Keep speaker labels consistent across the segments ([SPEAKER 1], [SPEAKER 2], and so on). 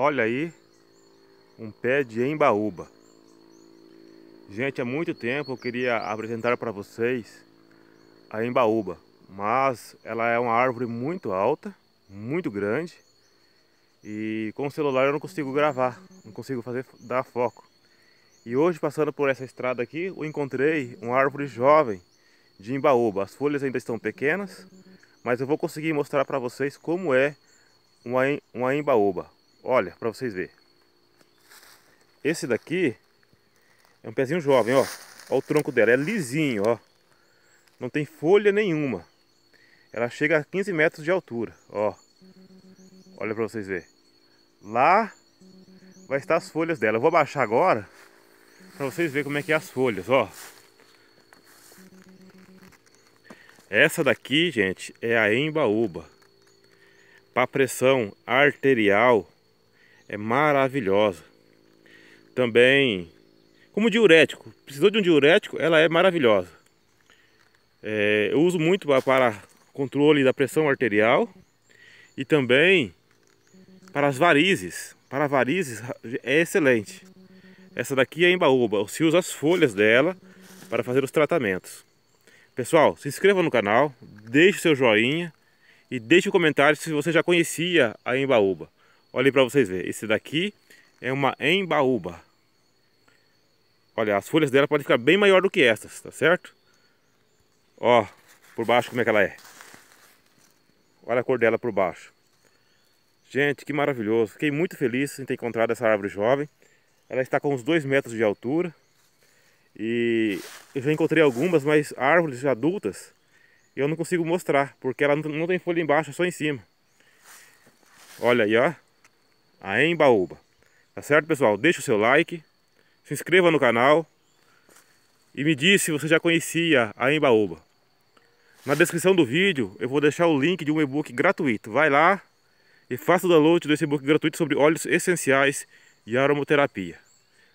[SPEAKER 1] Olha aí um pé de embaúba. Gente, há muito tempo eu queria apresentar para vocês a embaúba, mas ela é uma árvore muito alta, muito grande e com o celular eu não consigo gravar, não consigo fazer dar foco. E hoje passando por essa estrada aqui, eu encontrei uma árvore jovem de embaúba. As folhas ainda estão pequenas, mas eu vou conseguir mostrar para vocês como é uma, uma embaúba. Olha, para vocês verem. Esse daqui é um pezinho jovem, ó. Olha o tronco dela, é lisinho, ó. Não tem folha nenhuma. Ela chega a 15 metros de altura, ó. Olha para vocês verem. Lá vai estar as folhas dela. Eu vou baixar agora para vocês verem como é que é as folhas, ó. Essa daqui, gente, é a embaúba. Para pressão arterial é maravilhosa. Também, como diurético, precisou de um diurético, ela é maravilhosa. É, eu uso muito para controle da pressão arterial e também para as varizes. Para varizes é excelente. Essa daqui é embaúba, se usa as folhas dela para fazer os tratamentos. Pessoal, se inscreva no canal, deixe seu joinha e deixe o um comentário se você já conhecia a embaúba. Olha para vocês verem. Esse daqui é uma embaúba. Olha, as folhas dela podem ficar bem maior do que essas, tá certo? Ó, por baixo como é que ela é. Olha a cor dela por baixo. Gente, que maravilhoso. Fiquei muito feliz em ter encontrado essa árvore jovem. Ela está com uns 2 metros de altura. E eu já encontrei algumas, mas árvores adultas eu não consigo mostrar, porque ela não tem folha embaixo, é só em cima. Olha aí, ó a Embaúba. Tá certo, pessoal? Deixa o seu like, se inscreva no canal e me diz se você já conhecia a Embaúba. Na descrição do vídeo eu vou deixar o link de um e-book gratuito. Vai lá e faça o download desse e-book gratuito sobre óleos essenciais e aromoterapia.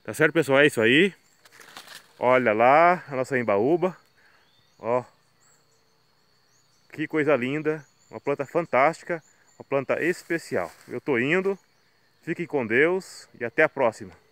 [SPEAKER 1] Tá certo, pessoal? É isso aí. Olha lá a nossa Embaúba. Ó. Que coisa linda. Uma planta fantástica. Uma planta especial. Eu tô indo. Fiquem com Deus e até a próxima.